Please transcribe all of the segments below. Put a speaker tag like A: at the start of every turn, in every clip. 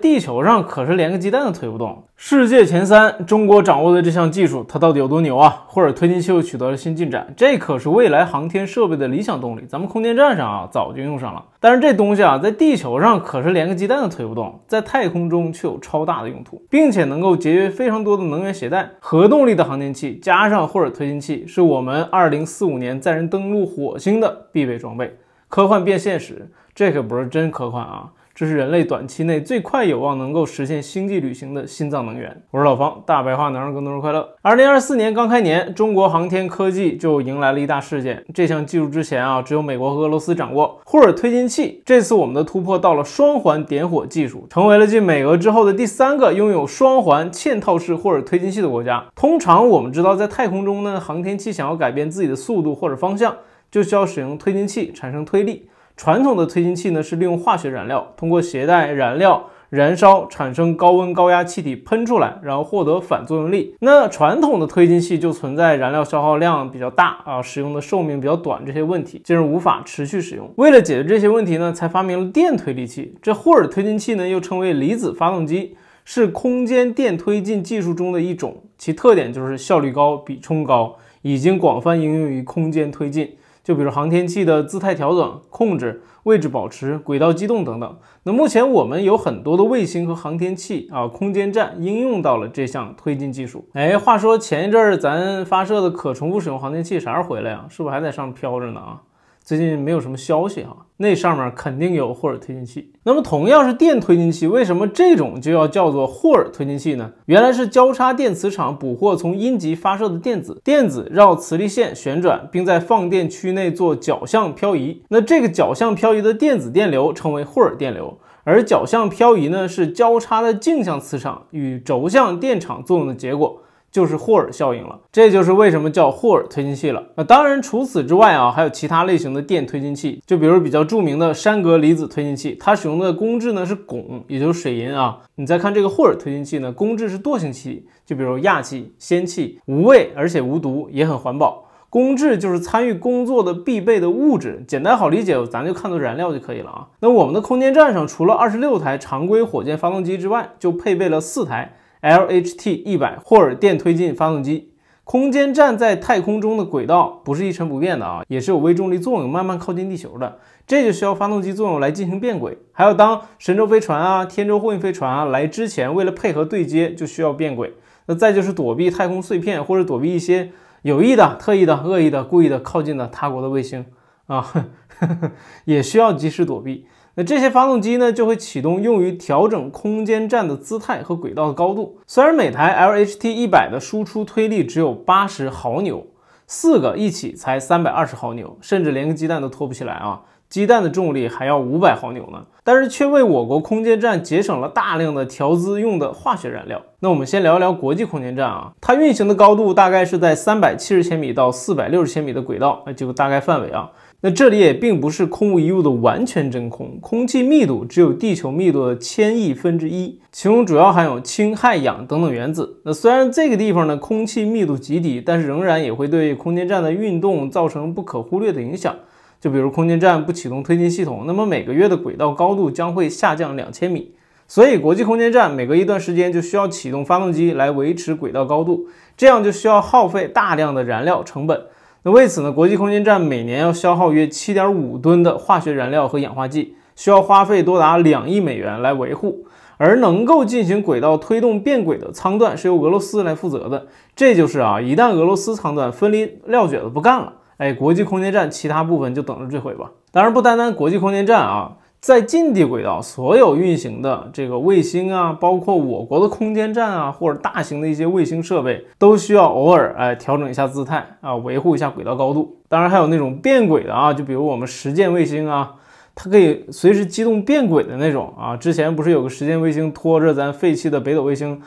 A: 地球上可是连个鸡蛋都推不动。世界前三，中国掌握的这项技术，它到底有多牛啊？霍尔推进器又取得了新进展，这可是未来航天设备的理想动力。咱们空间站上啊，早就用上了。但是这东西啊，在地球上可是连个鸡蛋都推不动，在太空中却有超大的用途，并且能够节约非常多的能源携带。核动力的航天器加上霍尔推进器，是我们二零四五年载人登陆火星的必备装备。科幻变现实，这可不是真科幻啊。这是人类短期内最快有望能够实现星际旅行的心脏能源。我是老方，大白话能让更多人快乐。二零二四年刚开年，中国航天科技就迎来了一大事件。这项技术之前啊，只有美国和俄罗斯掌握。霍尔推进器，这次我们的突破到了双环点火技术，成为了继美俄之后的第三个拥有双环嵌套式霍尔推进器的国家。通常我们知道，在太空中呢，航天器想要改变自己的速度或者方向，就需要使用推进器产生推力。传统的推进器呢，是利用化学燃料，通过携带燃料燃烧产生高温高压气体喷出来，然后获得反作用力。那传统的推进器就存在燃料消耗量比较大啊，使用的寿命比较短这些问题，进而无法持续使用。为了解决这些问题呢，才发明了电推力器。这霍尔推进器呢，又称为离子发动机，是空间电推进技术中的一种，其特点就是效率高、比冲高，已经广泛应用于空间推进。就比如航天器的姿态调整、控制、位置保持、轨道机动等等。那目前我们有很多的卫星和航天器啊，空间站应用到了这项推进技术。哎，话说前一阵儿咱发射的可重复使用航天器啥时候回来啊？是不是还在上飘着呢啊？最近没有什么消息哈，那上面肯定有霍尔推进器。那么同样是电推进器，为什么这种就要叫做霍尔推进器呢？原来是交叉电磁场捕获从阴极发射的电子，电子绕磁力线旋转，并在放电区内做角向漂移。那这个角向漂移的电子电流称为霍尔电流，而角向漂移呢是交叉的径向磁场与轴向电场作用的结果。就是霍尔效应了，这就是为什么叫霍尔推进器了。那当然除此之外啊，还有其他类型的电推进器，就比如比较著名的山格离子推进器，它使用的工质呢是汞，也就是水银啊。你再看这个霍尔推进器呢，工质是惰性气体，就比如氩气、氙气，无味而且无毒，也很环保。工质就是参与工作的必备的物质，简单好理解，咱就看作燃料就可以了啊。那我们的空间站上除了二十六台常规火箭发动机之外，就配备了四台。LHT 一百霍尔电推进发动机，空间站在太空中的轨道不是一成不变的啊，也是有微重力作用慢慢靠近地球的，这就需要发动机作用来进行变轨。还有当神舟飞船啊、天舟货运飞船啊来之前，为了配合对接就需要变轨。那再就是躲避太空碎片或者躲避一些有意的、特意的、恶意的、故意的靠近的他国的卫星啊，呵呵，也需要及时躲避。那这些发动机呢，就会启动用于调整空间站的姿态和轨道的高度。虽然每台 LHT 一百的输出推力只有八十毫牛，四个一起才三百二十毫牛，甚至连个鸡蛋都托不起来啊！鸡蛋的重力还要五百毫牛呢。但是却为我国空间站节省了大量的调资用的化学燃料。那我们先聊一聊国际空间站啊，它运行的高度大概是在三百七十千米到四百六十千米的轨道，这就大概范围啊。那这里也并不是空无一物的完全真空，空气密度只有地球密度的千亿分之一，其中主要含有氢、氦、氧等等原子。那虽然这个地方的空气密度极低，但是仍然也会对空间站的运动造成不可忽略的影响。就比如空间站不启动推进系统，那么每个月的轨道高度将会下降两千米。所以国际空间站每隔一段时间就需要启动发动机来维持轨道高度，这样就需要耗费大量的燃料成本。那为此呢，国际空间站每年要消耗约七点五吨的化学燃料和氧化剂，需要花费多达两亿美元来维护。而能够进行轨道推动变轨的舱段是由俄罗斯来负责的。这就是啊，一旦俄罗斯舱段分离撂蹶子不干了，哎，国际空间站其他部分就等着坠毁吧。当然，不单单国际空间站啊。在近地轨道所有运行的这个卫星啊，包括我国的空间站啊，或者大型的一些卫星设备，都需要偶尔哎调整一下姿态啊，维护一下轨道高度。当然还有那种变轨的啊，就比如我们实践卫星啊，它可以随时机动变轨的那种啊。之前不是有个实践卫星拖着咱废弃的北斗卫星，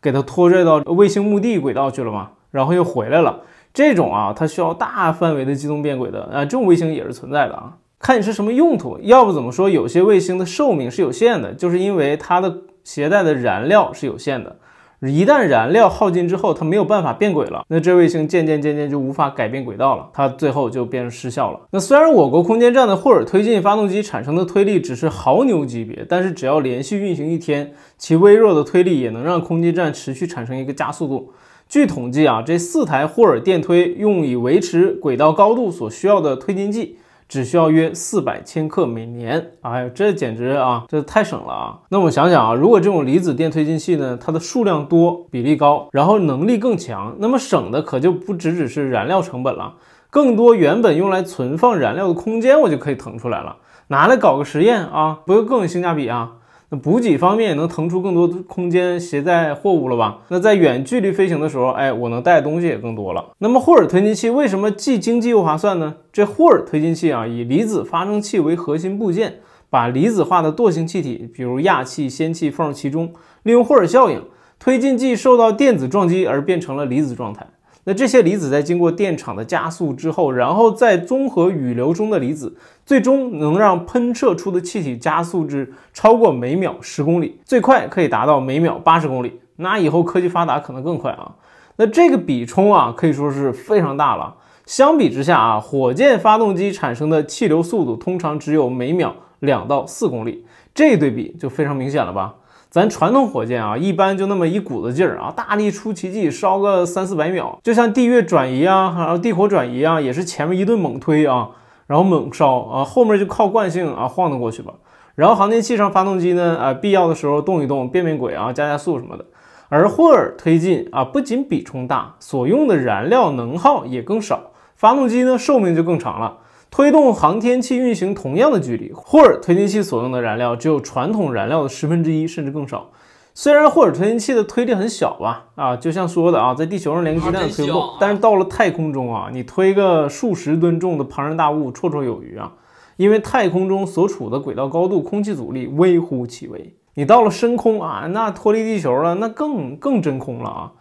A: 给它拖拽到卫星墓地轨道去了嘛？然后又回来了。这种啊，它需要大范围的机动变轨的啊，这种卫星也是存在的啊。看你是什么用途，要不怎么说有些卫星的寿命是有限的，就是因为它的携带的燃料是有限的，一旦燃料耗尽之后，它没有办法变轨了，那这卫星渐渐渐渐就无法改变轨道了，它最后就变成失效了。那虽然我国空间站的霍尔推进发动机产生的推力只是毫牛级别，但是只要连续运行一天，其微弱的推力也能让空间站持续产生一个加速度。据统计啊，这四台霍尔电推用以维持轨道高度所需要的推进剂。只需要约四百千克每年，哎呦，这简直啊，这太省了啊！那我想想啊，如果这种离子电推进器呢，它的数量多、比例高，然后能力更强，那么省的可就不只只是燃料成本了，更多原本用来存放燃料的空间我就可以腾出来了，拿来搞个实验啊，不就更有性价比啊？那补给方面也能腾出更多空间携带货物了吧？那在远距离飞行的时候，哎，我能带的东西也更多了。那么霍尔推进器为什么既经济又划算呢？这霍尔推进器啊，以离子发生器为核心部件，把离子化的惰性气体，比如氩气、氙气放入其中，利用霍尔效应，推进剂受到电子撞击而变成了离子状态。那这些离子在经过电场的加速之后，然后再综合雨流中的离子，最终能让喷射出的气体加速至超过每秒十公里，最快可以达到每秒八十公里。那以后科技发达可能更快啊。那这个比冲啊，可以说是非常大了。相比之下啊，火箭发动机产生的气流速度通常只有每秒两到四公里，这对比就非常明显了吧。咱传统火箭啊，一般就那么一股子劲儿啊，大力出奇迹，烧个三四百秒，就像地月转移啊，还有地火转移啊，也是前面一顿猛推啊，然后猛烧啊，后面就靠惯性啊晃荡过去吧。然后航天器上发动机呢啊，必要的时候动一动变变轨啊，加加速什么的。而霍尔推进啊，不仅比冲大，所用的燃料能耗也更少，发动机呢寿命就更长了。推动航天器运行同样的距离，霍尔推进器所用的燃料只有传统燃料的十分之一，甚至更少。虽然霍尔推进器的推力很小吧，啊，就像说的啊，在地球上连个鸡蛋都推不动，但是到了太空中啊，你推个数十吨重的庞然大物绰绰有余啊，因为太空中所处的轨道高度，空气阻力微乎其微。你到了深空啊，那脱离地球了，那更更真空了啊。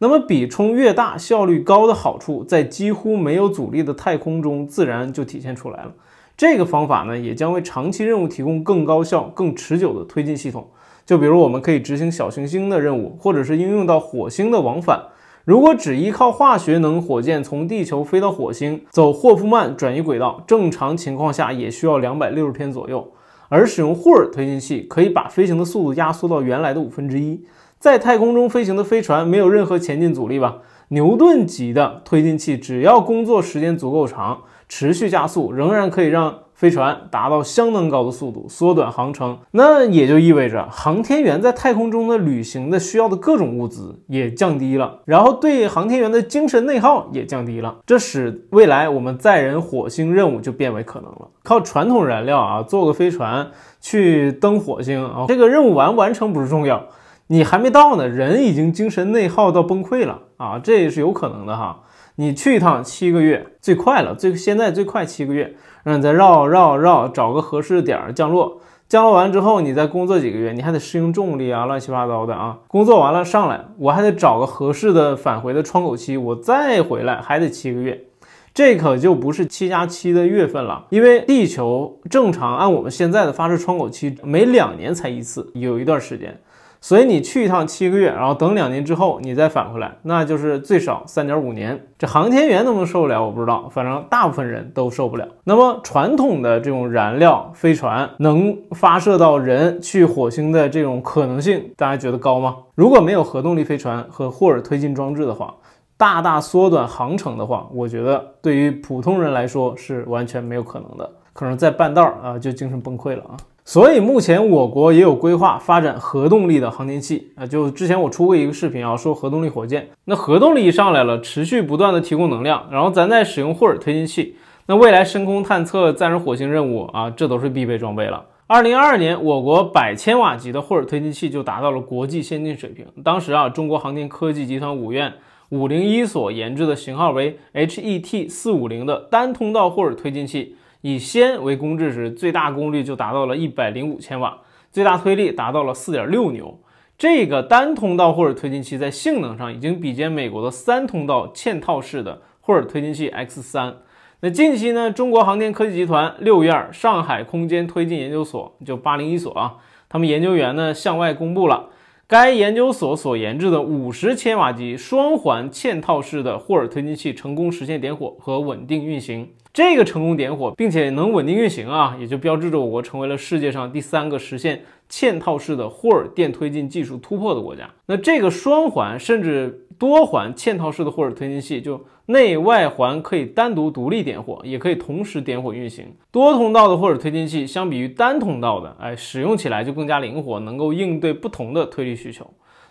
A: 那么，比冲越大、效率高的好处，在几乎没有阻力的太空中自然就体现出来了。这个方法呢，也将为长期任务提供更高效、更持久的推进系统。就比如，我们可以执行小行星的任务，或者是应用到火星的往返。如果只依靠化学能火箭从地球飞到火星，走霍夫曼转移轨道，正常情况下也需要两百六十天左右。而使用霍尔推进器，可以把飞行的速度压缩到原来的五分之一。在太空中飞行的飞船没有任何前进阻力吧？牛顿级的推进器，只要工作时间足够长，持续加速，仍然可以让飞船达到相当高的速度，缩短航程。那也就意味着航天员在太空中的旅行的需要的各种物资也降低了，然后对航天员的精神内耗也降低了。这使未来我们载人火星任务就变为可能了。靠传统燃料啊，坐个飞船去登火星啊，这个任务完不完成不是重要。你还没到呢，人已经精神内耗到崩溃了啊，这也是有可能的哈。你去一趟七个月最快了，最现在最快七个月，让你再绕绕绕，找个合适的点儿降落。降落完之后，你再工作几个月，你还得适应重力啊，乱七八糟的啊。工作完了上来，我还得找个合适的返回的窗口期，我再回来还得七个月，这可就不是七加七的月份了。因为地球正常按我们现在的发射窗口期，每两年才一次，有一段时间。所以你去一趟七个月，然后等两年之后你再返回来，那就是最少三点五年。这航天员能不能受得了？我不知道，反正大部分人都受不了。那么传统的这种燃料飞船能发射到人去火星的这种可能性，大家觉得高吗？如果没有核动力飞船和霍尔推进装置的话，大大缩短航程的话，我觉得对于普通人来说是完全没有可能的，可能在半道啊就精神崩溃了啊。所以目前我国也有规划发展核动力的航天器啊，就之前我出过一个视频啊，说核动力火箭。那核动力一上来了，持续不断的提供能量，然后咱再使用霍尔推进器。那未来深空探测、载人火星任务啊，这都是必备装备了。二零二二年，我国百千瓦级的霍尔推进器就达到了国际先进水平。当时啊，中国航天科技集团五院五零一所研制的型号为 HET 四五零的单通道霍尔推进器。以氙为公制时，最大功率就达到了一百零五千瓦，最大推力达到了四点六牛。这个单通道霍尔推进器在性能上已经比肩美国的三通道嵌套式的霍尔推进器 X 三。那近期呢，中国航天科技集团六院上海空间推进研究所就八零一所啊，他们研究员呢向外公布了，该研究所所研制的五十千瓦级双环嵌套式的霍尔推进器成功实现点火和稳定运行。这个成功点火，并且能稳定运行啊，也就标志着我国成为了世界上第三个实现嵌套式的霍尔电推进技术突破的国家。那这个双环甚至多环嵌套式的霍尔推进器，就内外环可以单独独立点火，也可以同时点火运行。多通道的霍尔推进器相比于单通道的，哎，使用起来就更加灵活，能够应对不同的推力需求。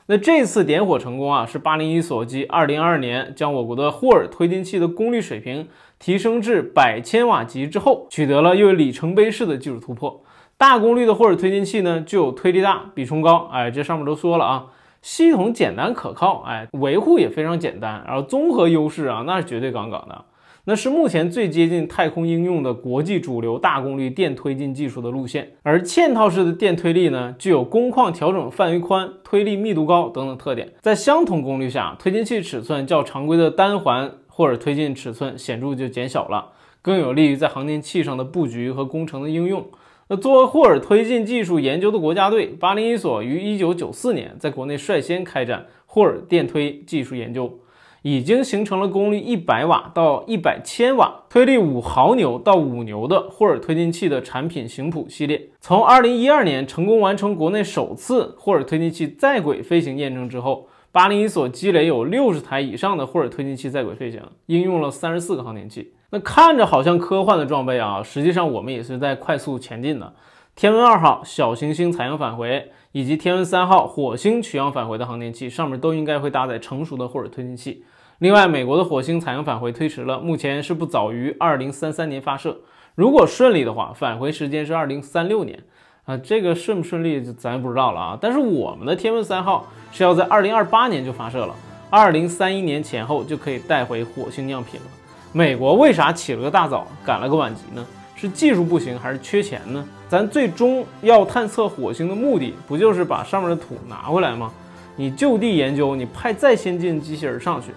A: 那这次点火成功啊，是八零一所及二零二二年将我国的霍尔推进器的功率水平。提升至百千瓦级之后，取得了又里程碑式的技术突破。大功率的霍尔推进器呢，具有推力大、比冲高，哎，这上面都说了啊，系统简单可靠，哎，维护也非常简单，然后综合优势啊，那是绝对杠杠的，那是目前最接近太空应用的国际主流大功率电推进技术的路线。而嵌套式的电推力呢，具有工况调整范围宽、推力密度高等等特点，在相同功率下，推进器尺寸较常规的单环。霍尔推进尺寸显著就减小了，更有利于在航天器上的布局和工程的应用。那作为霍尔推进技术研究的国家队，八零一所于一九九四年在国内率先开展霍尔电推技术研究，已经形成了功率一百瓦到一百千瓦、推力五毫牛到五牛的霍尔推进器的产品型谱系列。从二零一二年成功完成国内首次霍尔推进器在轨飞行验证之后。八零一所积累有六十台以上的霍尔推进器在轨飞行，应用了三十四个航天器。那看着好像科幻的装备啊，实际上我们也是在快速前进的。天文二号小行星采样返回以及天文三号火星取样返回的航天器上面都应该会搭载成熟的霍尔推进器。另外，美国的火星采样返回推迟了，目前是不早于二零三三年发射，如果顺利的话，返回时间是二零三六年。啊，这个顺不顺利就咱也不知道了啊。但是我们的天问三号是要在二零二八年就发射了，二零三一年前后就可以带回火星样品了。美国为啥起了个大早赶了个晚集呢？是技术不行还是缺钱呢？咱最终要探测火星的目的不就是把上面的土拿回来吗？你就地研究，你派再先进机器人上去，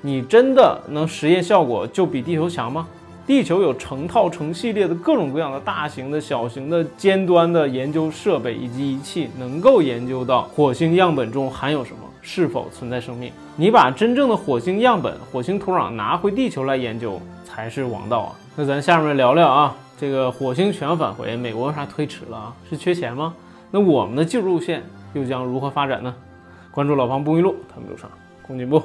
A: 你真的能实验效果就比地球强吗？地球有成套、成系列的各种各样的大型的、小型的、尖端的研究设备以及仪器，能够研究到火星样本中含有什么，是否存在生命。你把真正的火星样本、火星土壤拿回地球来研究才是王道啊！那咱下面聊聊啊，这个火星全返回，美国为啥推迟了啊？是缺钱吗？那我们的技术路线又将如何发展呢？关注老庞不迷路，他们路上共进步。